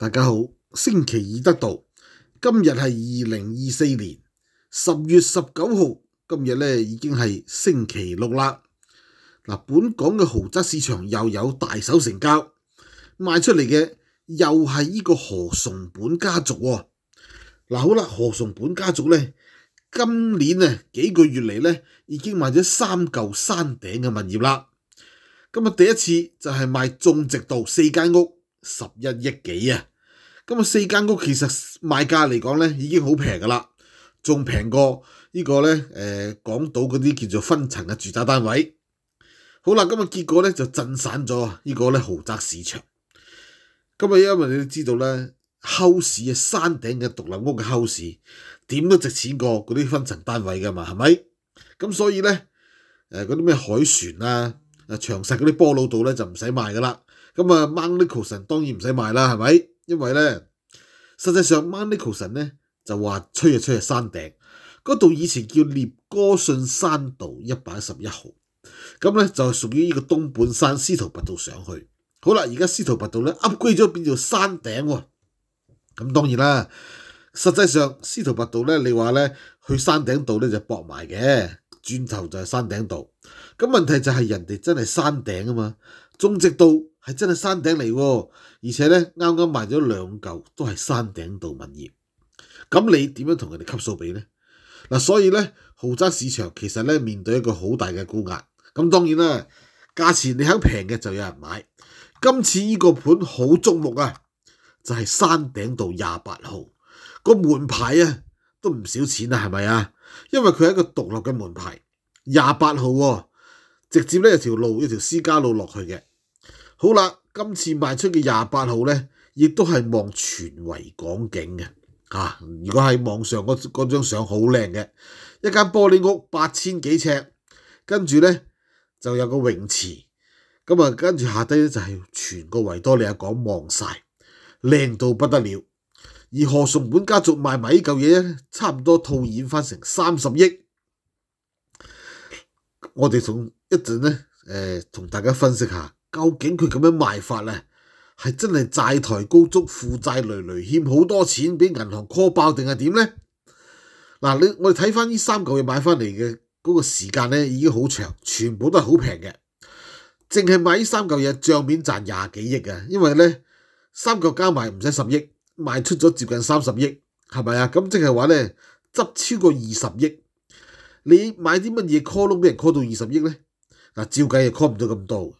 大家好，星期二得到，今日系二零二四年十月十九号，今日咧已经系星期六啦。嗱，本港嘅豪宅市场又有大手成交，卖出嚟嘅又系呢个何崇本家族喎。嗱，好啦，何崇本家族咧今年啊几个月嚟咧已经卖咗三旧山顶嘅物业啦。今日第一次就系卖种植道四间屋，十一亿几啊！咁啊，四間屋其實賣價嚟講咧，已經好平噶啦，仲平過呢個咧誒港島嗰啲叫做分層嘅住宅單位。好啦，咁啊結果咧就震散咗呢個咧豪宅市場。咁啊，因為你都知道咧，巔市啊山頂嘅獨立屋嘅巔市點都值錢過嗰啲分層單位噶嘛，係咪？咁所以咧誒嗰啲咩海船啊、長實嗰啲波老道咧就唔使賣噶啦。咁啊 m a n i c o s s o n 當然唔使賣啦，係咪？因为咧，实际上 m a n i c h a s o n 咧就话吹啊吹，山顶嗰度以前叫聂哥信山道一百一十一号，咁咧就属于呢个东本山司徒拔道上去。好啦，而家司徒拔道咧 upgrade 咗变做山顶，咁当然啦。实际上司徒拔道咧，你话咧去山顶度咧就搏埋嘅，转头就系山顶度。咁问题就系人哋真系山顶啊嘛。中直道係真係山頂嚟喎，而且咧啱啱賣咗兩嚿都系山頂度。物業。咁你點樣同人哋級數比呢？嗱，所以咧豪宅市場其實咧面對一個好大嘅高壓。咁當然啦，價錢你肯平嘅就有人買。今次呢個盤好中目啊，就係山頂道廿八號個門牌啊，都唔少錢啊，係咪啊？因為佢係一個獨立嘅門牌，廿八號直接咧有條路，一條私家路落去嘅。好啦，今次賣出嘅廿八號呢，亦都係望全圍港景嘅嚇。如果喺網上嗰嗰張相好靚嘅，一間玻璃屋八千幾尺，跟住呢就有個泳池，咁啊跟住下低呢就係全個維多利亞港望晒，靚到不得了。而何崇本家族賣埋呢嚿嘢呢，差唔多套現翻成三十億。我哋從一段呢，誒同大家分析下。究竟佢咁样卖法呢？系真系债台高筑、负债累累、欠好多钱俾银行 call 爆定系点呢？嗱，你我哋睇翻呢三嚿嘢买翻嚟嘅嗰个时间咧，已经好长，全部都系好平嘅，净系买呢三嚿嘢账面赚廿几亿啊！因为咧三嚿加埋唔使十亿，卖出咗接近三十亿，系咪啊？咁即系话咧执超过二十亿，你买啲乜嘢 call 窿俾人 call 到二十亿咧？嗱，照计又 call 唔到咁多。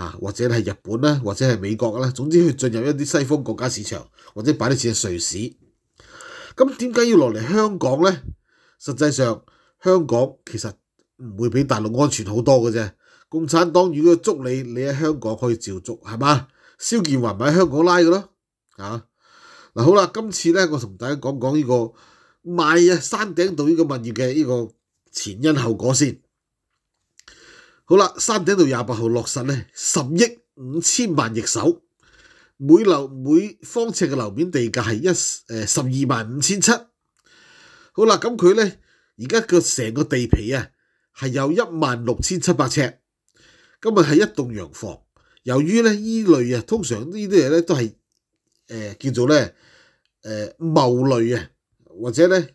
啊，或者係日本啦，或者係美國啦，總之去進入一啲西方國家市場，或者擺啲錢喺瑞士。咁點解要落嚟香港呢？實際上香港其實唔會比大陸安全好多嘅啫。共產黨如果捉你，你喺香港可以照捉，係嘛？蕭建華咪喺香港拉嘅咯，啊嗱好啦，今次咧我同大家講講呢個賣啊山頂度呢個物業嘅呢個前因後果先。好啦，山頂到廿八號落實咧，十億五千萬易手，每樓每方尺嘅樓面地價係一十二萬五千七。好啦，咁佢咧而家個成個地皮啊係有一萬六千七百尺，咁啊係一棟洋房。由於咧依類啊，通常呢啲嘢咧都係誒叫做咧誒茂類啊，或者咧。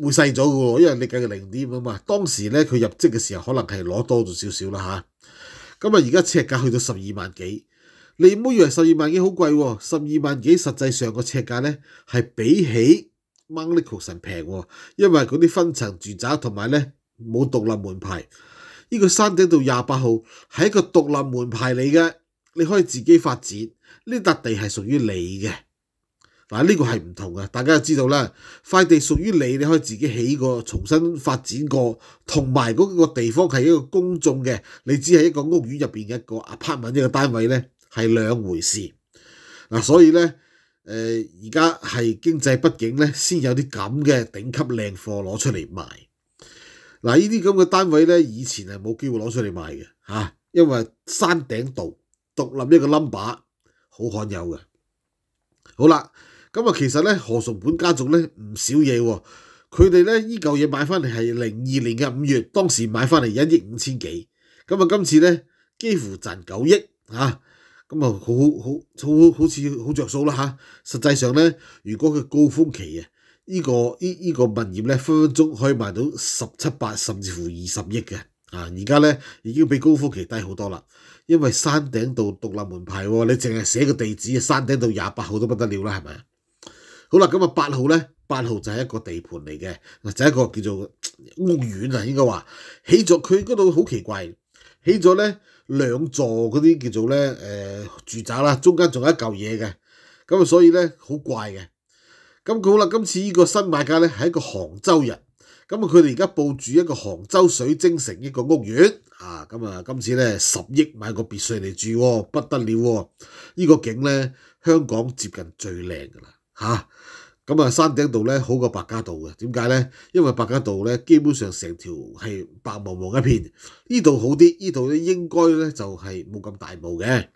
會細咗嘅喎，因為你計零點啊嘛。當時咧佢入職嘅時候可能係攞多咗少少啦嚇。咁啊而家尺價去到十二萬幾，你唔好以為十二萬幾好貴喎。十二萬幾實際上個尺價咧係比起 m o n t c o 神平喎，因為嗰啲分層住宅同埋咧冇獨立門牌。呢個山頂到廿八號係一個獨立門牌嚟嘅，你可以自己發展。呢笪地係屬於你嘅。嗱呢個係唔同嘅，大家就知道啦。塊地屬於你，你可以自己起個重新發展過，同埋嗰個地方係一個公眾嘅，你只係一個屋苑入面嘅一個 apartment 一個單位呢，係兩回事。嗱，所以呢，誒而家係經濟不景呢，先有啲咁嘅頂級靚貨攞出嚟賣。嗱，呢啲咁嘅單位呢，以前係冇機會攞出嚟賣嘅嚇，因為山頂度獨立一個 number 好罕有嘅。好啦。咁啊，其實咧何崇本家族咧唔少嘢喎，佢哋咧依嚿嘢買翻嚟係零二年嘅五月，當時買翻嚟一億五千幾，咁啊今次咧幾乎賺九億啊，咁啊好好好好似好著數啦嚇。實際上咧，如果佢高峰期啊，依個依依個物業咧分分鐘可以賣到十七八甚至乎二十億嘅，啊而家咧已經比高峰期低好多啦，因為山頂度獨立門牌喎，你淨係寫個地址，山頂度廿八號都不得了啦，係咪好啦，咁啊八號咧，八號就係一個地盤嚟嘅，就係一個叫做屋苑啊，應該話起咗佢嗰度好奇怪，起咗咧兩座嗰啲叫做咧誒住宅啦，中間仲有一嚿嘢嘅，咁啊所以咧好怪嘅。咁佢好啦，今次呢個新買家咧係一個杭州人，咁啊佢哋而家佈住一個杭州水晶城一個屋苑啊，咁啊今次咧十億買個別墅嚟住，不得了喎！依個景咧香港接近最靚噶啦～吓，咁啊，山頂度咧好過白家道嘅，點解咧？因為白家道咧，基本上成條係白茫茫一片，呢度好啲，呢度咧應該咧就係冇咁大霧嘅。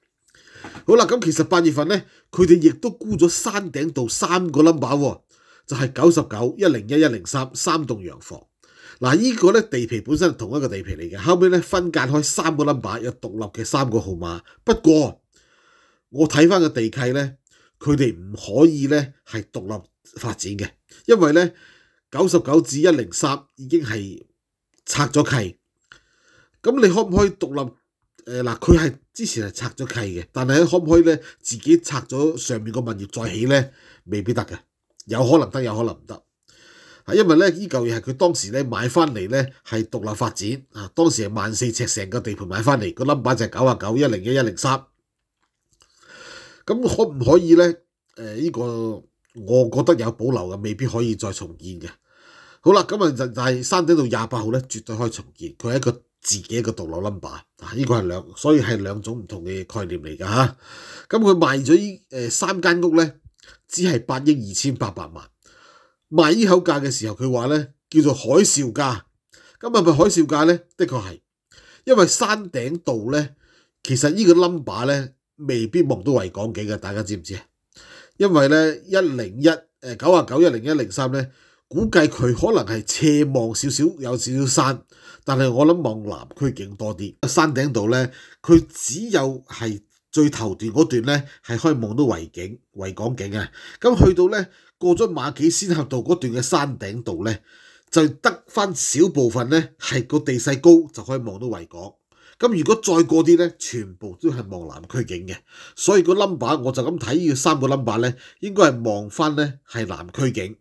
好啦，咁其實八月份咧，佢哋亦都估咗山頂度三個 number 喎，就係九十九、一零一一零三三棟洋房。嗱，呢個咧地皮本身係同一個地皮嚟嘅，後屘咧分隔開三個 number，有獨立嘅三個號碼。不過我睇翻個地契咧。佢哋唔可以咧係獨立發展嘅，因為咧九十九至一零三已經係拆咗契，咁你可唔可以獨立？誒嗱，佢係之前係拆咗契嘅，但係可唔可以咧自己拆咗上面個物業再起咧？未必得嘅，有可能得，有可能唔得。啊，因為咧依嚿嘢係佢當時咧買翻嚟咧係獨立發展啊，當時係萬四尺成個地盤買翻嚟，個冧板就係九啊九一零一一零三。咁可唔可以呢、誒，依個我覺得有保留嘅，未必可以再重建嘅。好啦，咁啊就係山頂到廿八號呢，絕對可以重建。佢係一個自己一個獨立 number，啊，呢個係兩，所以係兩種唔同嘅概念嚟㗎嚇。咁佢賣咗呢三間屋呢，只係八億二千八百萬賣呢口價嘅時候，佢話呢叫做海嘯價。咁係咪海嘯價呢？的確係，因為山頂道呢，其實呢個 number 咧。未必望到维港景嘅，大家知唔知啊？因为咧一零一诶九啊九一零一零三咧，估计佢可能系斜望少少，有少少山。但系我谂望南区景多啲，山顶度咧，佢只有系最头段嗰段咧，系可以望到维景维港景啊。咁去到咧过咗马企仙峡道嗰段嘅山顶度咧，就得翻少部分咧系个地势高就可以望到维港。咁如果再過啲咧，全部都係望南區景嘅，所以個 number 我就咁睇呢三個 number 咧，應該係望翻咧係南區景，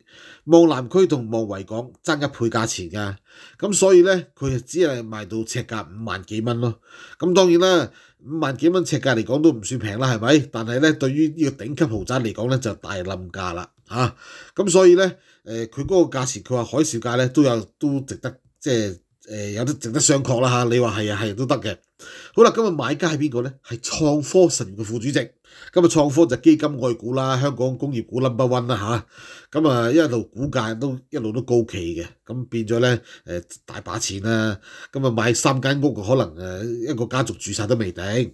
望南區同望維港爭一倍價錢㗎，咁所以咧佢只係賣到尺價五萬幾蚊咯。咁當然啦，五萬幾蚊尺價嚟講都唔算平啦，係咪？但係咧，對於呢個頂級豪宅嚟講咧，就大冧價啦嚇。咁所以咧，誒佢嗰個價錢，佢話海綺價咧都有都值得即係。誒有得值得商榷啦嚇，你話係啊係都得嘅。好啦，今日買家係邊個咧？係創科神嘅副主席。今日創科就基金外股啦，香港工業股冧 n e 啦嚇。咁啊一路股價都一路都高企嘅，咁變咗咧誒大把錢啦。咁啊買三間屋可能誒一個家族住曬都未定。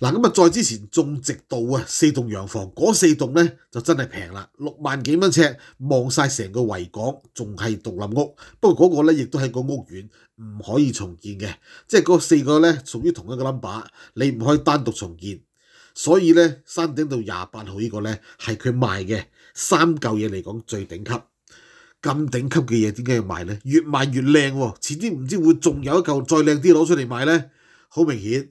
嗱，咁啊！再之前种植到啊，四栋洋房嗰四栋呢就真系平啦，六万几蚊尺，望晒成个维港，仲系独立屋。不过嗰个呢亦都系个屋苑，唔可以重建嘅，即系嗰四个呢属于同一个 number，你唔可以单独重建。所以呢，山顶到廿八号呢个呢系佢卖嘅三旧嘢嚟讲最顶级，咁顶级嘅嘢点解要卖呢？越卖越靓，前啲唔知会仲有一旧再靓啲攞出嚟卖呢？好明显。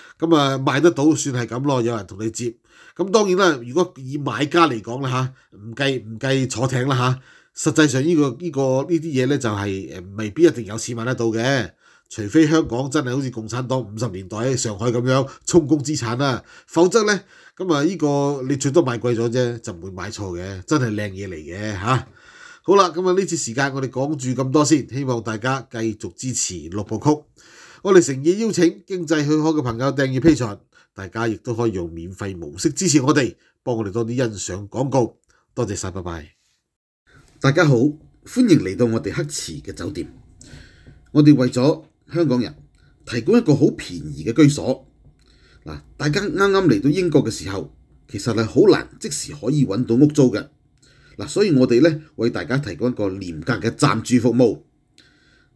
咁啊，賣得到算係咁咯，有人同你接。咁當然啦，如果以買家嚟講啦嚇，唔計唔計坐艇啦嚇。實際上呢個呢個呢啲嘢咧就係未必一定有錢買得到嘅。除非香港真係好似共產黨五十年代喺上海咁樣充公資產啦，否則呢，咁啊呢個你最多買貴咗啫，就唔會買錯嘅，真係靚嘢嚟嘅嚇。好啦，咁啊呢次時間我哋講住咁多先，希望大家繼續支持六部曲。我哋誠意邀請經濟许可嘅朋友訂阅 P 場，大家亦都可以用免費模式支持我哋，幫我哋多啲欣賞廣告。多謝晒，拜拜！大家好，歡迎嚟到我哋黑池嘅酒店。我哋為咗香港人提供一個好便宜嘅居所。嗱，大家啱啱嚟到英國嘅時候，其實係好難即時可以揾到屋租嘅。嗱，所以我哋咧為大家提供一個廉格嘅暫住服務。